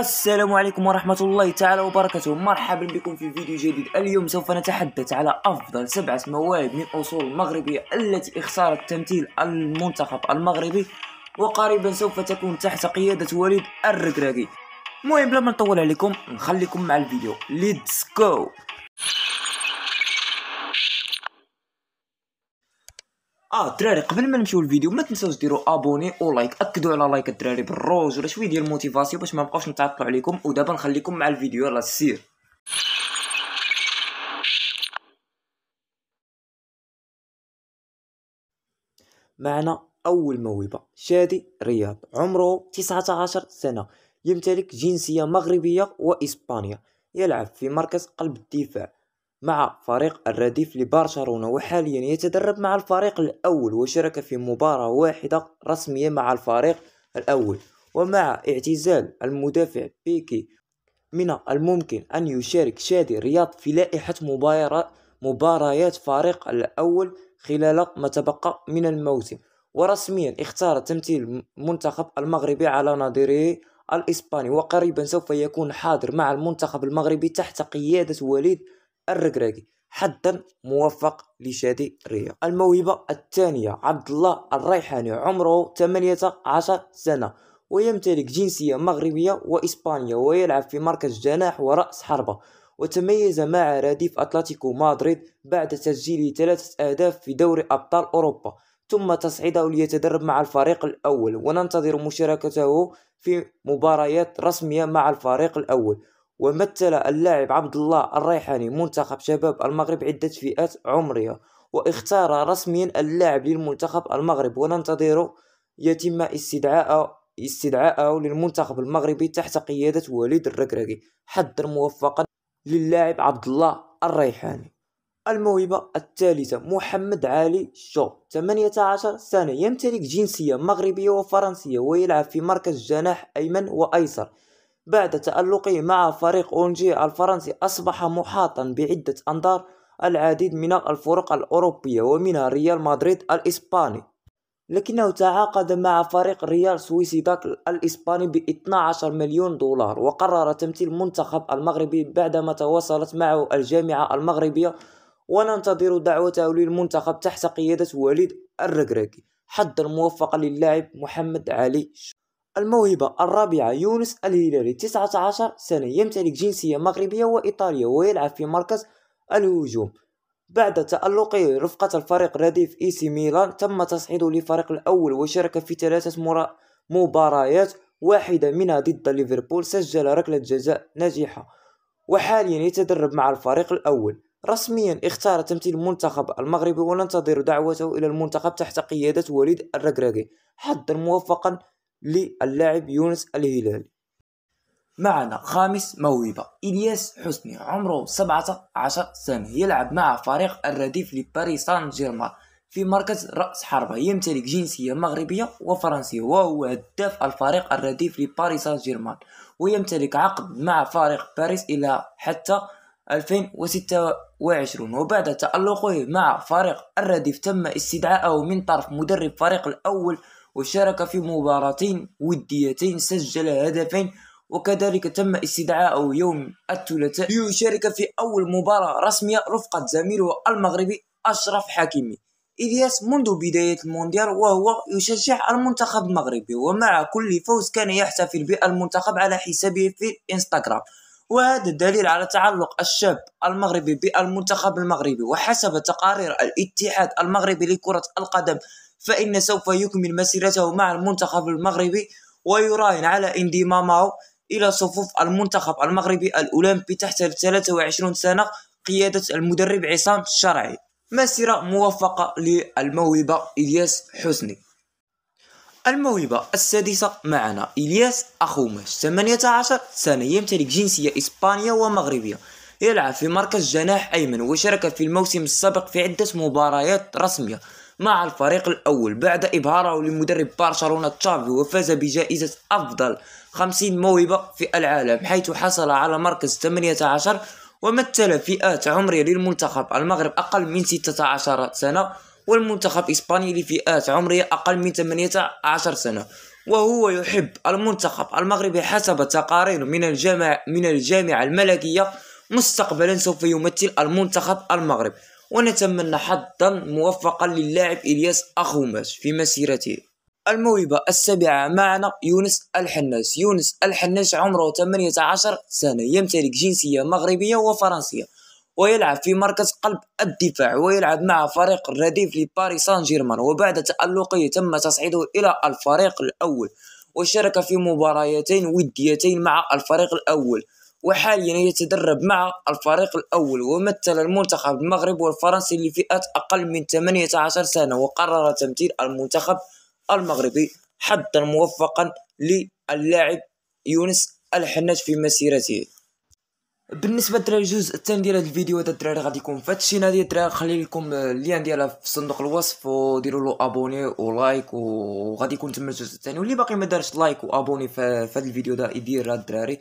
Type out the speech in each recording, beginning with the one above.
السلام عليكم ورحمة الله تعالى وبركاته مرحبا بكم في فيديو جديد اليوم سوف نتحدث على أفضل سبعة مواهب من أصول مغربية التي اختارت تمثيل المنتخب المغربي وقريبا سوف تكون تحت قيادة وليد الركراكي المهم بلا ما نطول عليكم نخليكم مع الفيديو ليتس جو اه الدراري قبل ما نمشيو للفيديو ما تنساوش ديروا ابوني او لايك اكدوا على لايك الدراري بالروج ولا شويه ديال الموتيفاسيون باش ما نبقاوش نتعطلوا عليكم ودابا نخليكم مع الفيديو يلاه سير معنا اول موهبه شادي رياض عمره 19 سنه يمتلك جنسيه مغربيه واسبانيه يلعب في مركز قلب الدفاع مع فريق الرديف لبرشلونة وحاليا يتدرب مع الفريق الأول وشارك في مباراة واحدة رسمية مع الفريق الأول ومع اعتزال المدافع بيكي من الممكن أن يشارك شادي رياض في لائحة مباريات فريق الأول خلال ما تبقى من الموسم ورسميا اختار تمثيل المنتخب المغربي على نظيره الإسباني وقريبا سوف يكون حاضر مع المنتخب المغربي تحت قيادة وليد الركراكي حدا موفق لشادي رياض الموهبة الثانية عبد الله الريحاني عمره 18 سنة ويمتلك جنسية مغربية وإسبانية ويلعب في مركز جناح ورأس حربة وتميز مع رديف أتلتيكو مدريد بعد تسجيل ثلاثة أهداف في دوري أبطال أوروبا ثم تصعيده ليتدرب مع الفريق الأول وننتظر مشاركته في مباريات رسمية مع الفريق الأول ومثل اللاعب عبد الله الريحاني منتخب شباب المغرب عدة فئات عمرية واختار رسميا اللاعب للمنتخب المغرب وننتظر يتم استدعاءه استدعاءه للمنتخب المغربي تحت قيادة وليد الركراكي حضر موفقا للاعب عبد الله الريحاني الموهبة الثالثة محمد علي شو 18 سنة يمتلك جنسية مغربية وفرنسية ويلعب في مركز جناح أيمن وأيسر بعد تألقه مع فريق أونجي الفرنسي أصبح محاطا بعدة أنظار العديد من الفرق الأوروبية ومنها ريال مدريد الإسباني لكنه تعاقد مع فريق ريال سويسيداك الإسباني ب 12 مليون دولار وقرر تمثيل منتخب المغربي بعدما تواصلت معه الجامعة المغربية وننتظر دعوته للمنتخب تحت قيادة وليد الركراكي حظا موفقا للاعب محمد علي الموهبة الرابعة يونس الهلالي 19 سنة يمتلك جنسية مغربية وإيطالية ويلعب في مركز الهجوم بعد تألقه رفقة الفريق رديف إي سي ميلان تم تصعيده للفريق الأول وشارك في ثلاثة مباريات واحدة منها ضد ليفربول سجل ركلة جزاء ناجحة وحاليا يتدرب مع الفريق الأول رسميا اختار تمثيل المنتخب المغربي وننتظر دعوته إلى المنتخب تحت قيادة وليد الركراكي حظا موفقا للاعب يونس الهلالي معنا خامس موهبة إلياس حسني عمره 17 سنة يلعب مع فريق الرديف لباريس سان جيرمان في مركز رأس حربة يمتلك جنسية مغربية وفرنسية وهو هداف الفريق الرديف لباريس سان جيرمان ويمتلك عقد مع فريق باريس إلى حتى 2026 وبعد تألقه مع فريق الرديف تم استدعائه من طرف مدرب فريق الأول وشارك في مباراتين وديتين سجل هدفين وكذلك تم استدعاءه يوم الثلاثاء ليشارك في أول مباراة رسمية رفقة زميله المغربي أشرف حكيمي إلياس منذ بداية المونديال وهو يشجع المنتخب المغربي ومع كل فوز كان يحتفل بالمنتخب على حسابه في الإنستغرام وهذا دليل على تعلق الشاب المغربي بالمنتخب المغربي وحسب تقارير الاتحاد المغربي لكرة القدم فإن سوف يكمل مسيرته مع المنتخب المغربي ويراهن على انضمامه إلى صفوف المنتخب المغربي الأولمبي تحت 23 سنة قيادة المدرب عصام الشرعي مسيرة موفقة للموهبة إلياس حسني الموهبة السادسة معنا إلياس أخوماش 18 سنة يمتلك جنسية إسبانية ومغربية يلعب في مركز جناح أيمن وشارك في الموسم السابق في عدة مباريات رسمية مع الفريق الأول بعد إبهاره لمدرب برشلونة تشافي وفاز بجائزة أفضل 50 موهبة في العالم حيث حصل على مركز 18 ومثل فئات عمرية للمنتخب المغرب أقل من 16 سنة والمنتخب الإسباني لفئات عمرية أقل من 18 سنة وهو يحب المنتخب المغربي حسب تقارير من الجامعة من الجامعة الملكية مستقبلا سوف يمثل المنتخب المغرب ونتمنى حظا موفقا للاعب إلياس أخوماس في مسيرته الموهبة السابعة معنا يونس الحناس يونس الحناس عمره 18 سنة يمتلك جنسية مغربية وفرنسية ويلعب في مركز قلب الدفاع ويلعب مع فريق الرديف لباريس سان جيرمان وبعد تألقه تم تصعيده إلى الفريق الأول وشارك في مباريتين وديتين مع الفريق الأول وحاليا يتدرب مع الفريق الأول ومثل المنتخب المغرب والفرنسي لفئات أقل من 18 سنة وقرر تمثيل المنتخب المغربي حظا موفقا للاعب يونس الحناش في مسيرته بالنسبه للدراري الجزء الثاني ديال هذا الفيديو هذا الدراري غادي يكون في هادشي هادي الدراري خلي لكم اللين ديالها في صندوق الوصف وديروا له ابوني ولايك وغادي يكون تما الجزء الثاني واللي باقي ما دارش لايك وابوني في هذا الفيديو ده يدير هاد الدراري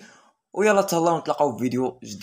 ويلا تهلاو نتلاقاو في فيديو جديد